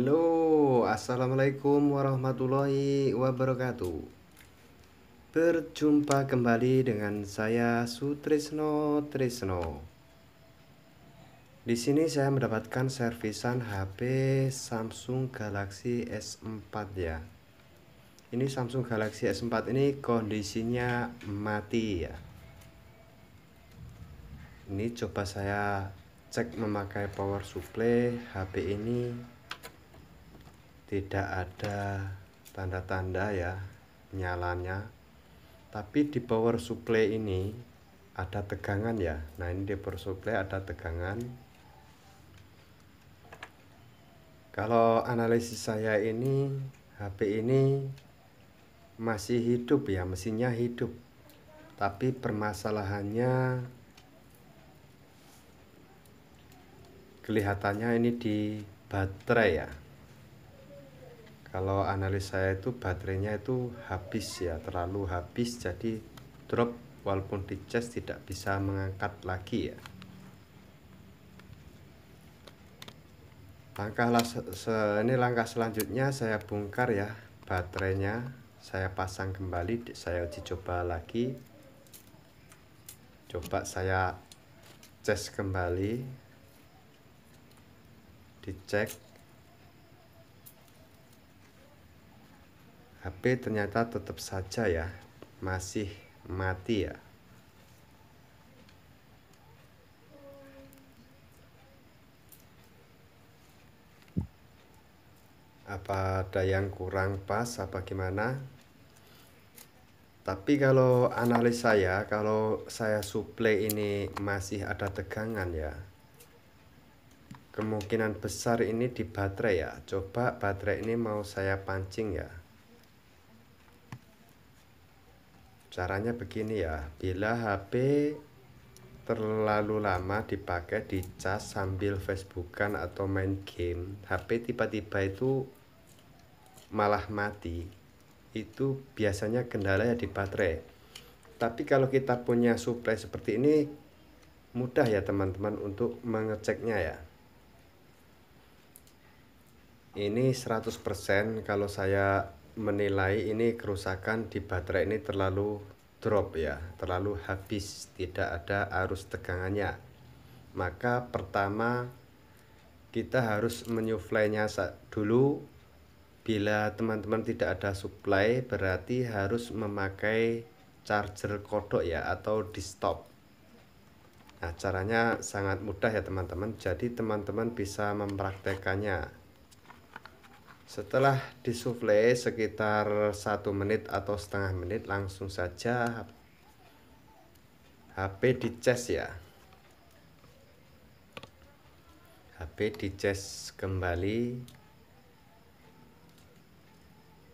Halo, Assalamualaikum warahmatullahi wabarakatuh Berjumpa kembali dengan saya Sutrisno Trisno Di sini saya mendapatkan servisan HP Samsung Galaxy S4 ya Ini Samsung Galaxy S4 ini kondisinya mati ya Ini coba saya cek memakai power supply HP ini tidak ada tanda-tanda ya nyalanya tapi di power supply ini ada tegangan ya nah ini di power supply ada tegangan kalau analisis saya ini HP ini masih hidup ya mesinnya hidup tapi permasalahannya kelihatannya ini di baterai ya kalau analis saya itu baterainya itu habis ya terlalu habis jadi drop walaupun di charge tidak bisa mengangkat lagi ya langkah ini langkah selanjutnya saya bongkar ya baterainya saya pasang kembali saya uji coba lagi coba saya cek kembali dicek HP ternyata tetap saja ya masih mati ya apa ada yang kurang pas apa gimana tapi kalau analis saya kalau saya suplai ini masih ada tegangan ya kemungkinan besar ini di baterai ya coba baterai ini mau saya pancing ya caranya begini ya bila HP terlalu lama dipakai di cas sambil Facebookan atau main game HP tiba-tiba itu malah mati itu biasanya kendala ya di baterai tapi kalau kita punya supply seperti ini mudah ya teman-teman untuk mengeceknya ya ini 100% kalau saya menilai ini kerusakan di baterai ini terlalu drop ya, terlalu habis, tidak ada arus tegangannya. Maka pertama kita harus menyuplainya dulu. Bila teman-teman tidak ada supply, berarti harus memakai charger kodok ya atau di stop. Nah, caranya sangat mudah ya teman-teman. Jadi teman-teman bisa mempraktekannya. Setelah disufle sekitar satu menit atau setengah menit langsung saja HP dicas ya. HP dicas kembali.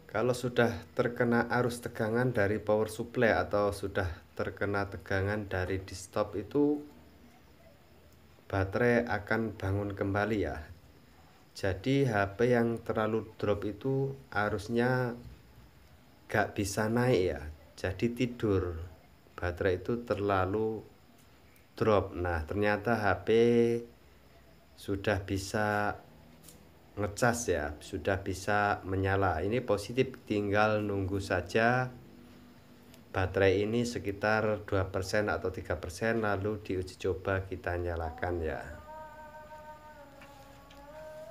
Kalau sudah terkena arus tegangan dari power supply atau sudah terkena tegangan dari di stop itu baterai akan bangun kembali ya jadi HP yang terlalu drop itu harusnya gak bisa naik ya jadi tidur baterai itu terlalu drop nah ternyata HP sudah bisa ngecas ya sudah bisa menyala ini positif tinggal nunggu saja baterai ini sekitar 2% atau 3% lalu diuji coba kita nyalakan ya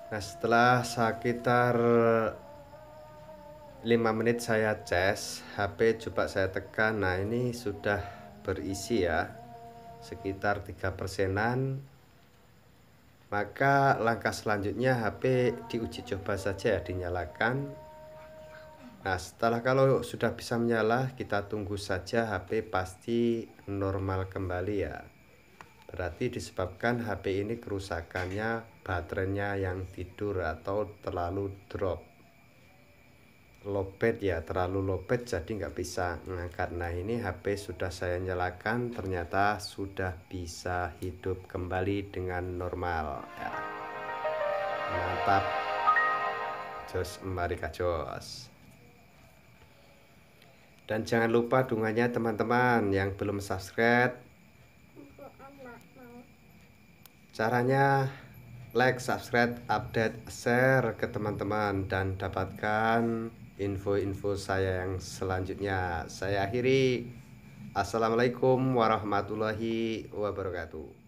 Nah setelah sekitar 5 menit saya cas HP coba saya tekan Nah ini sudah berisi ya Sekitar 3 persenan Maka langkah selanjutnya HP diuji coba saja ya dinyalakan Nah setelah kalau sudah bisa menyala kita tunggu saja HP pasti normal kembali ya Berarti disebabkan HP ini kerusakannya baterainya yang tidur atau terlalu drop lowbat ya terlalu lowbat jadi nggak bisa ngangkat nah ini HP sudah saya nyalakan ternyata sudah bisa hidup kembali dengan normal ya. mantap jos mari kajos dan jangan lupa dungannya teman-teman yang belum subscribe caranya like, subscribe, update, share ke teman-teman dan dapatkan info-info saya yang selanjutnya. Saya akhiri. Assalamualaikum warahmatullahi wabarakatuh.